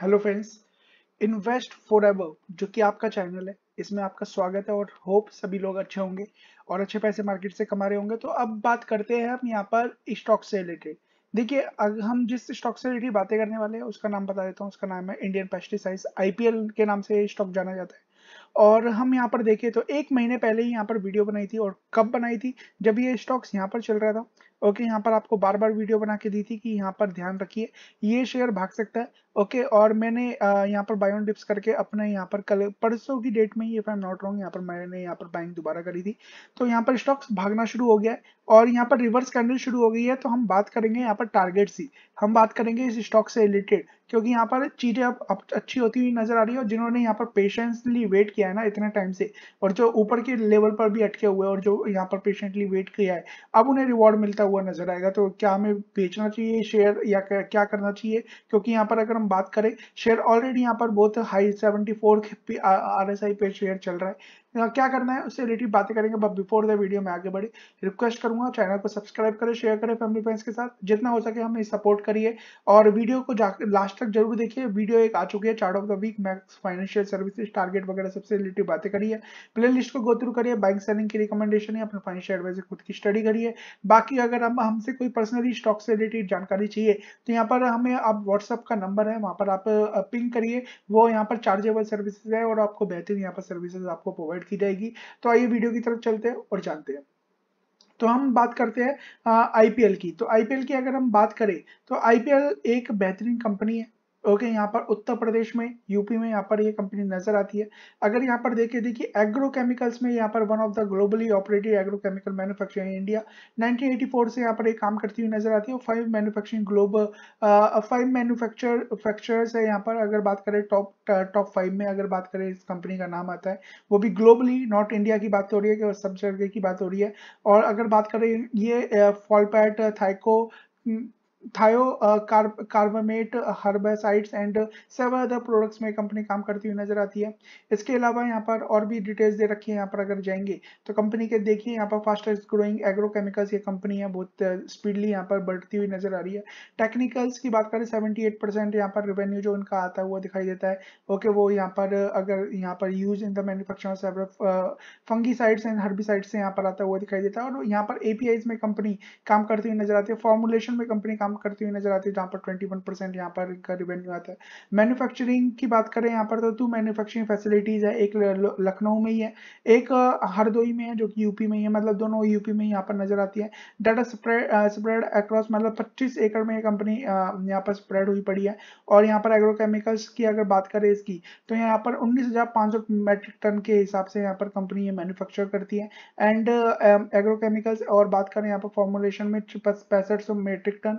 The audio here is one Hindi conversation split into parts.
हेलो फ्रेंड्स इन्वेस्ट फॉर जो कि आपका चैनल है इसमें आपका स्वागत है और होप सभी लोग अच्छे होंगे और अच्छे पैसे मार्केट से कमा रहे होंगे तो अब बात करते हैं हम यहाँ पर स्टॉक से रिलेटेड देखिए अगर हम जिस स्टॉक से रिलेटेड बातें करने वाले हैं उसका नाम बता देता हूँ उसका नाम है इंडियन पेस्टिसाइड आई के नाम से स्टॉक जाना जाता है और हम यहाँ पर देखें तो एक महीने पहले ही यहाँ पर वीडियो बनाई थी और कब बनाई थी जब ये स्टॉक्स यहाँ पर चल रहा था ओके यहाँ पर आपको बार बार वीडियो बना के दी थी कि यहाँ पर ध्यान रखिए ये शेयर भाग सकता है ओके और मैंने यहाँ पर बायोन डिप्स करके अपने यहाँ पर कल परसों की डेट में ही if I am not wrong यहाँ पर मैंने यहाँ पर बाइंग दोबारा करी थी तो यहाँ पर स्टॉक्स भागना शुरू हो गया है और यहाँ पर रिवर्स कैंडल शुरू हो गई है तो हम बात करेंगे यहाँ पर टारगेट सी हम बात करेंगे इस स्टॉक से रिलेटेड क्योंकि यहाँ पर चीज़ें अब अच्छी होती हुई नजर आ रही है और जिन्होंने यहाँ पर पेशेंसली वेट किया है ना इतने टाइम से और जो ऊपर के लेवल पर भी अटके हुए और जो यहाँ पर पेशेंटली वेट किया है अब उन्हें रिवॉर्ड मिलता हुआ नजर आएगा तो क्या हमें बेचना चाहिए शेयर या क्या करना चाहिए क्योंकि यहाँ पर अगर हम बात करें शेयर ऑलरेडी यहाँ पर बहुत high seventy four R S I पे शेयर चल रहा है क्या करना है उससे रिलेटेड बातें करेंगे बट बिफोर द वीडियो में आगे बढ़े रिक्वेस्ट करूंगा चैनल को सब्सक्राइब करें शेयर करें फैमिली फ्रेंड्स के साथ जितना हो सके हमें सपोर्ट करिए और वीडियो को लास्ट तक जरूर देखिए वीडियो एक आ चुकी है chart of the week max financial services target वगैरह सबसे रिलेटेड बातें करिए प्ले लिस्ट को गो थ्रू करिए बाइक सेलिंग की रिकमेंडेशन है अपने फाइनेंशियल एडवाइजर खुद की स्टडी करिए बाकी अगर हम हमसे कोई पर्सनली स्टॉक से रिलेटेड जानकारी चाहिए तो यहाँ पर हमें आप व्हाट्सअप का नंबर है वहाँ पर आप पिंक करिए वो यहाँ पर चार्जेबल सर्विसेज है और आपको बेहतरीन यहाँ पर सर्विसेज आपको प्रोवाइड अपलोड की जाएगी तो आइए वीडियो की तरफ चलते हैं और जानते हैं तो हम बात करते हैं आईपीएल की तो आईपीएल की अगर हम बात करें तो आईपीएल एक बेहतरीन कंपनी है ओके यहाँ पर उत्तर प्रदेश में यूपी में यहाँ पर ये कंपनी नजर आती है अगर यहाँ पर देखे देखिए एग्रोकेमिकल्स में यहाँ पर one of the globally operated agrochemical manufacturing India 1984 से यहाँ पर ये काम करती हुई नजर आती है five manufacturing global five manufacture manufacturers है यहाँ पर अगर बात करें टॉप टॉप फाइव में अगर बात करें इस कंपनी का नाम आता है वो भी ग्लोबली नॉर्थ इंडिया की बात हो रही है सब जगह की बात हो रही है और अगर बात करें ये folpet uh, thiocarbamate herbicides and seven other products में कंपनी काम करती हुई नजर आती है इसके अलावा यहाँ पर और भी डिटेल्स दे रखी है यहाँ पर अगर जाएंगे तो कंपनी के देखिए यहाँ पर फास्टेस्ट ग्रोइंग एग्रोकेमिकल्स ये कंपनी है बहुत स्पीडली यहाँ पर बढ़ती हुई नजर आ रही है टेक्निकल्स की बात करें सेवेंटी एट परसेंट यहाँ पर रेवेन्यू जो उनका आता हुआ दिखाई देता है ओके वो यहाँ पर अगर यहाँ पर use in the manufacture fungicides and herbicides से यहाँ पर आता हुआ दिखाई देता है और यहाँ पर एपीआई में कंपनी काम करती हुई नजर आती है फॉर्मुलेशन में कंपनी काम काम करती हुई नजर आती है जहाँ पर ट्वेंटी वन परसेंट यहाँ पर इनका रिवेन्यू आता है मैन्युफैक्चरिंग की बात करें यहाँ पर तो टू मैन्युफैक्चरिंग फैसिलिटीज़ है एक लखनऊ में ही है एक हरदोई में है जो कि यूपी में ही है मतलब दोनों यूपी में ही यहाँ पर नजर आती है डाटा स्प्रेड स्प्रेड अक्रॉस मतलब पच्चीस एकड़ में कंपनी यहाँ पर स्प्रेड हुई पड़ी है और यहाँ पर एग्रोकेमिकल्स की अगर बात करें इसकी तो यहाँ पर उन्नीस मेट्रिक टन के हिसाब से यहाँ पर कंपनी ये मैन्युफैक्चर करती है एंड एग्रोकेमिकल्स और बात करें यहाँ पर फॉर्मुलेशन में पैंसठ सौ मेट्रिक टन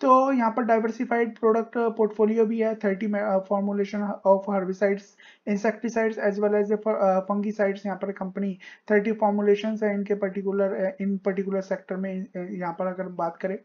तो यहाँ पर डाइवर्सिफाइड प्रोडक्ट पोर्टफोलियो भी है thirty formulation of herbicides insecticides as well as fungicides यहाँ पर कंपनी थर्टी फॉर्मुलेशन है इनके पर्टिकुलर uh, इन पर्टिकुलर सेक्टर में uh, यहाँ पर अगर बात करें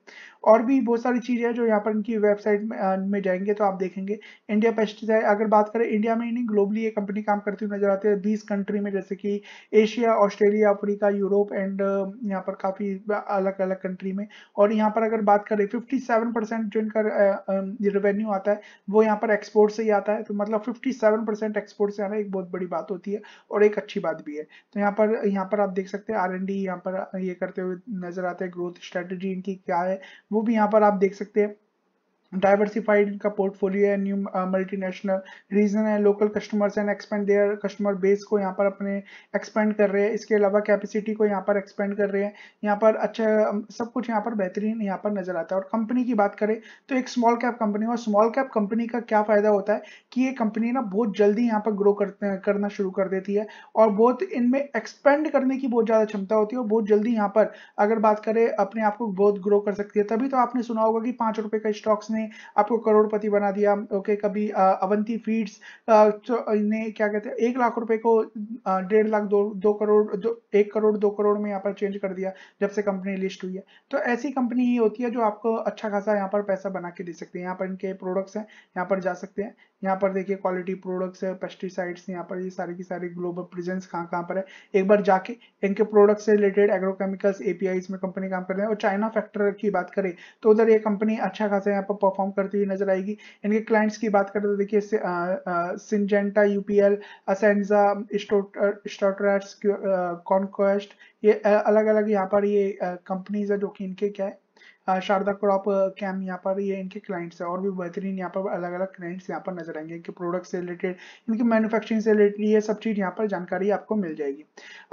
और भी बहुत सारी चीज़ें हैं जो यहाँ पर इनकी वेबसाइट में, uh, में जाएंगे तो आप देखेंगे इंडिया पेस्टिसाइड अगर बात करें इंडिया में ही नहीं ग्लोबली ये कंपनी काम करती हुई नजर आती है बीस कंट्री में जैसे कि Asia Australia Africa Europe and यहाँ पर काफ़ी अलग अलग कंट्री में और यहाँ पर अगर बात करें फिफ्टी सेवन 57 परसेंट जो इनका रेवेन्यू आता है वो यहाँ पर एक्सपोर्ट से ही आता है तो मतलब 57 परसेंट एक्सपोर्ट से आना एक बहुत बड़ी बात होती है और एक अच्छी बात भी है तो यहाँ पर यहाँ पर आप देख सकते हैं आर एन डी यहाँ पर ये करते हुए नजर आते हैं ग्रोथ स्ट्रेटेजी इनकी क्या है वो भी यहाँ पर आप देख सकते हैं डाइवर्सिफाइड इनका पोर्टफोलियो है न्यू मल्टीनेशनल रीजन है local customers and expand their customer base को यहाँ पर अपने एक्सपेंड कर रहे हैं इसके अलावा कैपेसिटी को यहाँ पर एक्सपेंड कर रहे हैं यहाँ पर अच्छा सब कुछ यहाँ पर बेहतरीन यहाँ पर नजर आता है और कंपनी की बात करें तो एक स्मॉल कैप कंपनी और स्मॉल कैप कंपनी का क्या फायदा होता है कि ये कंपनी ना बहुत जल्दी यहाँ पर ग्रो करते करना शुरू कर देती है और बहुत इनमें एक्सपेंड करने की बहुत ज़्यादा क्षमता होती है और बहुत जल्दी यहाँ पर अगर बात करें अपने आप को बहुत ग्रो कर सकती है तभी तो आपने सुना होगा कि पाँच रुपये का स्टॉक्स ने आपको करोड़पति बना दिया ओके कभी अवंती फीड्स तो ने क्या कहते हैं एक लाख रुपए को डेढ़ लाख दो दो करोड़ दो एक करोड़ दो करोड़ में यहाँ पर चेंज कर दिया जब से कंपनी लिस्ट हुई है तो ऐसी कंपनी ही होती है जो आपको अच्छा खासा यहाँ पर पैसा बना के दे सकते हैं यहाँ पर इनके प्रोडक्ट्स हैं यहाँ पर जा सकते हैं यहाँ पर देखिए क्वालिटी प्रोडक्ट्स है पेस्टिसाइड्स यहाँ पर ये सारी की सारी ग्लोबल प्रेजेंस कहाँ कहाँ पर है एक बार जाके इनके प्रोडक्ट्स से रिलेटेड एग्रोकेमिकल्स एपीआई में कंपनी काम कर रहे हैं और चाइना फैक्टर की बात करें तो उधर ये कंपनी अच्छा खासा यहाँ पर परफॉर्म करती हुई नजर आएगी इनके क्लाइंट्स की बात करें तो देखिए सिंजेंटा यूपीएल असेंजा स्टोटराट्स कॉन्क्वेस्ट ये अलग अलग यहाँ पर ये कंपनीज है जो कि इनके क्या है हाँ, शारदा क्रॉप कैम यहाँ पर ये इनके क्लाइंट्स है और भी बेहतरीन यहाँ पर अलग अलग क्लाइंट्स यहाँ पर नजर आएंगे इनके प्रोडक्ट से रिलेटेड इनकी मैन्युफैक्चरिंग से रिलेटेड ये सब चीज़ यहाँ पर जानकारी आपको मिल जाएगी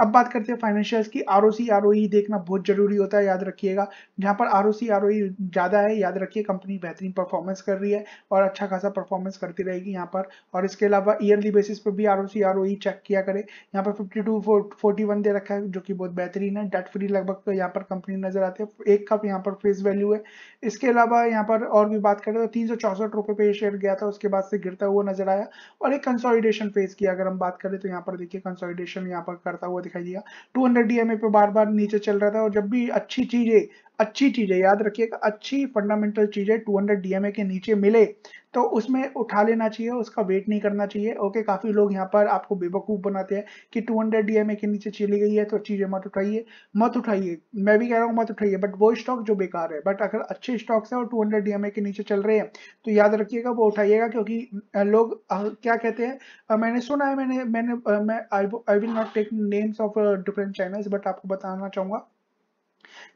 अब बात करते हैं फाइनेंशियल्स की आर ओ e देखना बहुत जरूरी होता है याद रखिएगा जहाँ पर आर ओ e ज़्यादा है याद रखिए कंपनी बेहतरीन परफॉर्मेंस कर रही है और अच्छा खासा परफॉर्मेंस करती रहेगी यहाँ पर और इसके अलावा ईयरली बेसिस पर भी आर ओ चेक किया करे यहाँ पर फिफ्टी टू फोर्टी वन दे रखा है जो कि बहुत बेहतरीन है डेट फ्री लगभग यहाँ पर कंपनी नजर आती है एक कप यहाँ पर फेस वैल्यू है इसके अलावा यहाँ पर और भी बात करें तो तीन सौ चौसठ रुपये पे शेयर गया था उसके बाद से गिरता हुआ नजर आया और एक कंसोलिडेशन फेज की अगर हम बात करें तो यहाँ पर देखिए कंसोलिडेशन यहाँ पर करता हुआ दिखाई दिया टू हंड्रेड पे बार बार नीचे चल रहा था और जब भी अच्छी चीजें अच्छी चीजें याद रखिएगा अच्छी फंडामेंटल चीजें 200 डीएमए के नीचे मिले तो उसमें उठा लेना चाहिए उसका वेट नहीं करना चाहिए ओके काफ़ी लोग यहाँ पर आपको बेवकूफ़ बनाते हैं कि 200 हंड्रेड डी के नीचे चली गई है तो चीज़ें मत उठाइए मत उठाइए मैं भी कह रहा हूँ मत उठाइए बट वो स्टॉक जो बेकार है बट अगर अच्छे स्टॉक्स है और टू हंड्रेड के नीचे चल रहे हैं तो याद रखिएगा वो उठाइएगा क्योंकि लोग क्या कहते हैं मैंने सुना है मैंने मैंने I will not take names of different channels but आपको बताना चाहूंगा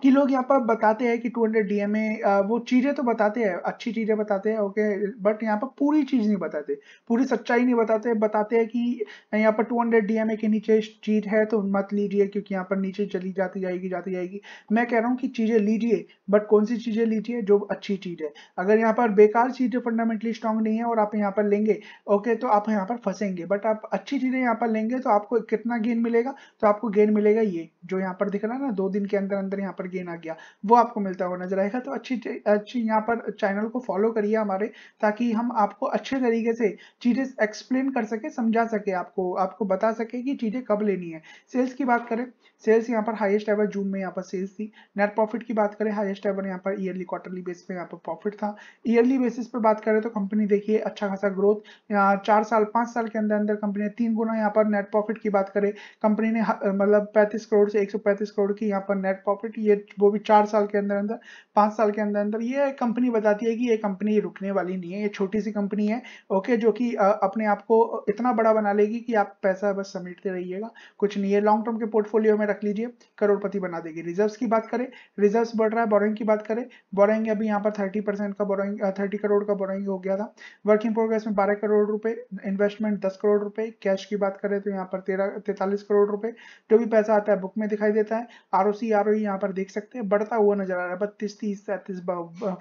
कि लोग यहाँ पर बताते हैं कि 200 हंड्रेड डीएमए वो चीज़ें तो बताते हैं अच्छी चीज़ें बताते हैं ओके बट यहाँ पर पूरी चीज़ नहीं बताते पूरी सच्चाई नहीं बताते बताते हैं कि यहाँ पर 200 हंड्रेड डीएमए के नीचे चीज़ है तो मत लीजिए क्योंकि यहाँ पर नीचे चली जाती जाएगी जाती जाएगी मैं कह रहा हूँ कि चीज़ें लीजिए बट कौन सी चीज़ें लीजिए जो अच्छी चीज़ है अगर यहाँ पर बेकार चीज़ें फंडामेंटली स्ट्रॉन्ग नहीं है और आप यहाँ पर लेंगे ओके तो आप यहाँ पर फंसेंगे बट आप अच्छी चीज़ें यहाँ पर लेंगे तो आपको कितना गेन मिलेगा तो आपको गेन मिलेगा ये जो यहाँ पर दिख रहा है ना दो दिन के अंदर अंदर अंदर यहाँ पर गेन आ गया वो आपको मिलता हुआ नजर आएगा तो अच्छी अच्छी यहाँ पर चैनल को फॉलो करिए हमारे ताकि हम आपको अच्छे तरीके से चीजें एक्सप्लेन कर सके समझा सके आपको आपको बता सके कि चीजें कब लेनी है सेल्स की बात करें सेल्स यहाँ पर हाईएस्ट एवर जून में यहाँ पर सेल्स थी नेट प्रॉफिट की बात करें हाईएस्ट एवर यहाँ पर ईयरली क्वार्टरली बेस पे यहाँ पर प्रॉफिट था ईयरली बेसिस पर बात करें तो कंपनी देखिए अच्छा खासा ग्रोथ यहाँ चार साल पांच साल के अंदर अंदर कंपनी ने तीन गुना यहाँ पर नेट प्रॉफिट की बात करें कंपनी ने मतलब पैंतीस करोड़ से एक करोड़ की यहाँ पर नेट प्रॉफिट ये वो भी चार साल के अंदर अंदर पांच साल के अंदर अंदर ये कंपनी बताती है कि ये कंपनी रुकने वाली नहीं है ये छोटी सी कंपनी है ओके जो कि अपने आप को इतना बड़ा बना लेगी कि आप पैसा बस समेटते रहिएगा कुछ नहीं है लॉन्ग टर्म के पोर्टफोलियो में में रख लीजिए करोड़पति बना देगी रिजर्व की बात करें रिजर्व बढ़ रहा है बोरोइंग की बात करें बोरोइंग अभी यहाँ पर थर्टी परसेंट का बोरोइंग थर्टी करोड़ का बोरोइंग हो गया था वर्किंग प्रोग्रेस में बारह करोड़ रुपए इन्वेस्टमेंट दस करोड़ रुपए कैश की बात करें तो यहाँ पर तेरह तैतालीस करोड़ रुपए जो भी पैसा आता है बुक में दिखाई देता है R O C R O यहाँ पर देख सकते हैं बढ़ता हुआ नजर आ रहा है बत्तीस तीस सैंतीस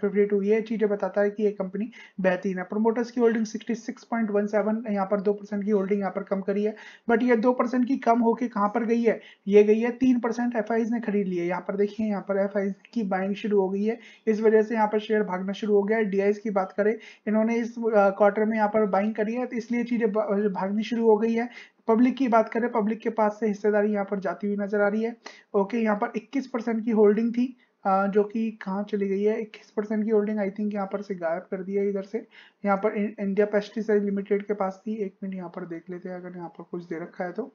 फिफ्टी टू ये चीजें बताता है कि ये कंपनी बेहतरीन है प्रोमोटर्स की holding sixty six point one seven यहाँ पर दो परसेंट की होल्डिंग यहाँ पर कम करी है बट ये दो परसेंट की कम होकर कहाँ पर गई है ये गई गई है तीन परसेंट एफ ने खरीद लिया यहाँ पर देखिए यहाँ पर एफ की बाइंग शुरू हो गई है इस वजह से यहाँ पर शेयर भागना शुरू हो गया है डी की बात करें इन्होंने इस क्वार्टर में यहाँ पर बाइंग करी है तो इसलिए चीजें भागनी शुरू हो गई है पब्लिक की बात करें पब्लिक के पास से हिस्सेदारी यहाँ पर जाती हुई नजर आ रही है ओके यहाँ पर इक्कीस की होल्डिंग थी जो कि कहाँ चली गई है इक्कीस परसेंट की होल्डिंग आई थिंक यहाँ पर से गायब कर दिया इधर से यहाँ पर इंडिया पेस्टिसाइड लिमिटेड के पास थी एक मिनट यहाँ पर देख लेते हैं अगर यहाँ पर कुछ दे रखा है तो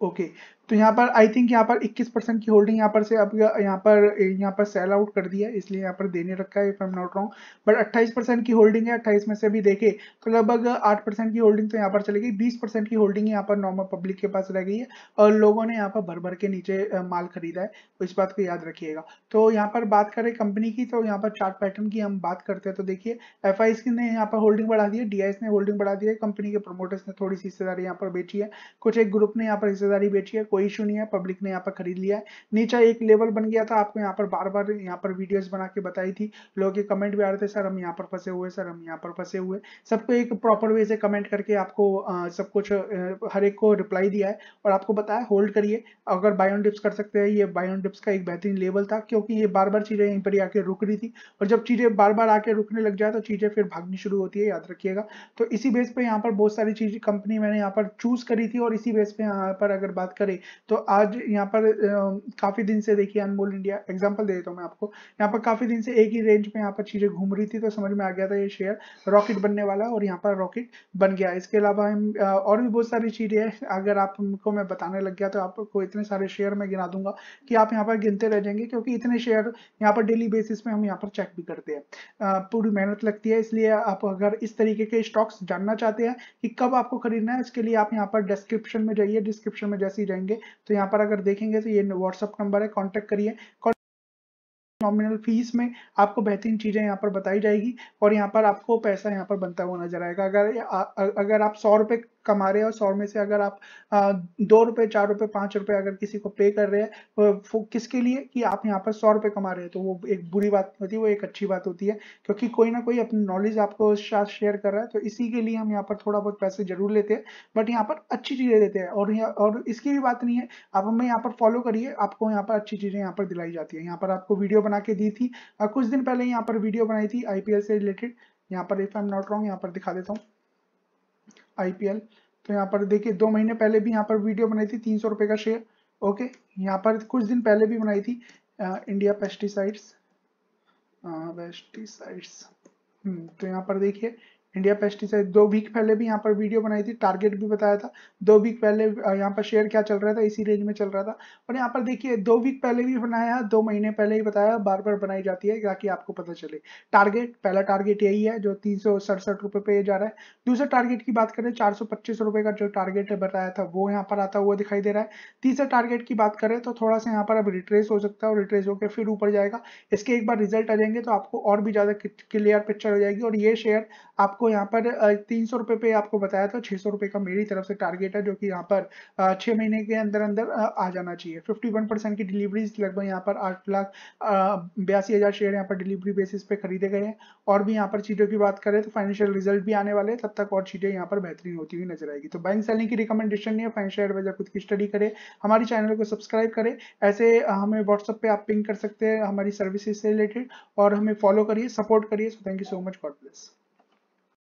okay तो यहाँ पर आई थिंक यहाँ पर 21 परसेंट की होल्डिंग यहाँ पर से अब यहाँ पर यहाँ पर सेल आउट कर दिया है इसलिए यहाँ पर देने रखा है if M not wrong but 28 percent की होल्डिंग है 28 में से भी देखे तो लगभग 8 परसेंट की होल्डिंग तो यहाँ पर चली गई 20 परसेंट की होल्डिंग यहाँ पर नॉर्मल पब्लिक के पास रह गई है और लोगों ने यहाँ पर भर भर के नीचे माल खरीदा है इस बात को याद रखिएगा तो यहाँ पर बात करें कंपनी की तो यहाँ पर चार्ट पैटर्न की हम बात करते हैं तो देखिए एफ ने यहाँ पर होल्डिंग बढ़ा दी है डी ने होल्डिंग बढ़ा दी है कंपनी के प्रमोटर्स ने थोड़ी सी हिस्सेदारी यहाँ पर बेची है कुछ एक ग्रुप ने यहाँ पर हिस्सेदारी बेची है कोई इशू नहीं है पब्लिक ने यहाँ पर खरीद लिया है नीचा एक लेवल बन गया था आपको यहाँ पर बार बार यहाँ पर वीडियोस बना के बताई थी लोग के कमेंट भी आ रहे थे सर हम यहाँ पर फंसे हुए सर हम यहाँ पर फंसे हुए सबको एक प्रॉपर वे से कमेंट करके आपको आ, सब कुछ हर एक को रिप्लाई दिया है और आपको बताया होल्ड करिए अगर बायोन डिप्स कर सकते हैं ये बायोन डिप्स का एक बेहतरीन लेवल था क्योंकि ये बार बार चीज़ें यहीं पर आके रुक रही थी और जब चीज़ें बार बार आके रुकने लग जाए तो चीज़ें फिर भागनी शुरू होती है याद रखिएगा तो इसी बेस पर यहाँ पर बहुत सारी चीज़ कंपनी मैंने यहाँ पर चूज करी थी और इसी बेस पर यहाँ पर अगर बात करें तो आज यहाँ पर काफ़ी दिन से देखिए अनमोल इंडिया एग्जाम्पल दे देता हूँ मैं आपको यहाँ पर काफ़ी दिन से एक ही रेंज में यहाँ पर चीज़ें घूम रही थी तो समझ में आ गया था ये शेयर रॉकेट बनने वाला और यहाँ पर रॉकेट बन गया इसके अलावा हम और भी बहुत सारी चीज़ें हैं अगर आपको मैं बताने लग गया तो आपको इतने सारे शेयर मैं गिना दूंगा कि आप यहाँ पर गिनते रह जाएंगे क्योंकि इतने शेयर यहाँ पर डेली बेसिस में हम यहाँ पर चेक भी करते हैं पूरी मेहनत लगती है इसलिए आप अगर इस तरीके के स्टॉक्स जानना चाहते हैं कि कब आपको खरीदना है इसके लिए आप यहाँ पर डिस्क्रिप्शन में जाइए डिस्क्रिप्शन में जैसे ही जाएंगे तो यहाँ पर अगर देखेंगे तो ये व्हाट्सअप नंबर है कॉन्टेक्ट करिए नॉमिनल फीस में आपको बेहतरीन चीज़ें यहाँ पर बताई जाएगी और यहाँ पर आपको पैसा यहाँ पर बनता हुआ नजर आएगा अगर अगर आप सौ रुपए कमा रहे हैं और सौ में से अगर आप आ, दो रुपए चार रुपए पांच रुपए अगर किसी को पे कर रहे हैं किसके लिए कि आप यहाँ पर सौ रुपए कमा रहे हैं तो वो एक बुरी बात होती है वो एक अच्छी बात होती है क्योंकि कोई ना कोई अपनी नॉलेज आपको साथ शेयर कर रहा है तो इसी के लिए हम यहाँ पर थोड़ा बहुत पैसे जरूर लेते हैं बट यहाँ पर अच्छी चीजें देते हैं और और इसकी भी बात नहीं है आप हमें यहाँ पर फॉलो करिए आपको यहाँ पर अच्छी चीजें यहाँ पर दिलाई जाती है यहाँ पर आपको वीडियो बना के दी थी कुछ दिन पहले यहाँ पर वीडियो बनाई थी आईपीएल से रिलेटेड यहाँ पर if I am not wrong यहाँ पर दिखा देता हूँ आईपीएल तो यहाँ पर देखिए दो महीने पहले भी यहाँ पर वीडियो बनाई थी तीन सौ का शेयर ओके यहाँ पर कुछ दिन पहले भी बनाई थी आ, इंडिया पेस्टिसाइड्स पेस्टिसाइड्स तो यहाँ पर देखिए इंडिया पेस्टिसाइड दो वीक पहले भी यहाँ पर वीडियो बनाई थी टारगेट भी बताया था दो वीक पहले यहाँ पर शेयर क्या चल रहा था इसी रेंज में चल रहा था और यहाँ पर देखिए दो वीक पहले भी बनाया दो महीने पहले ही बताया बार बार बनाई जाती है ताकि आपको पता चले टारगेट पहला टारगेट यही है जो तीन सौ सड़सठ रुपये पे जा रहा है दूसरा टारगेट की बात करें चार सौ पच्चीस का जो टारगेट बताया था वो यहाँ पर आता हुआ दिखाई दे रहा है तीसरा टारगेट की बात करें तो थोड़ा सा यहाँ पर अब रिट्रेस हो सकता है और रिट्रेस होकर फिर ऊपर जाएगा इसके एक बार रिजल्ट आ जाएंगे तो आपको और भी ज़्यादा क्लियर पिक्चर हो जाएगी और ये शेयर आपको आपको यहाँ पर तीन सौ रुपए पे आपको बताया था छह सौ रुपए का मेरी तरफ से टारगेट है जो कि यहाँ पर छह महीने के अंदर अंदर आ जाना चाहिए फिफ्टी वन परसेंट की डिलीवरी लगभग यहाँ पर आठ लाख बयासी हज़ार शेयर यहाँ पर डिलीवरी बेसिस पे खरीदे गए हैं और भी यहाँ पर चीज़ों की बात करें तो फाइनेंशियल रिजल्ट भी आने वाले तब तक और चीज़ें यहाँ पर बेहतरीन होती हुई नजर आएगी तो बैंक सेलिंग की रिकमेंडेशन नहीं है फाइनेंशियल एडवाइजर खुद की स्टडी करे हमारे चैनल को सब्सक्राइब करें ऐसे हमें व्हाट्सअप पे आप पिंग कर सकते हैं हमारी सर्विसेज से रिलेटेड और हमें फॉलो करिए सपोर्ट करिए so thank you so much God bless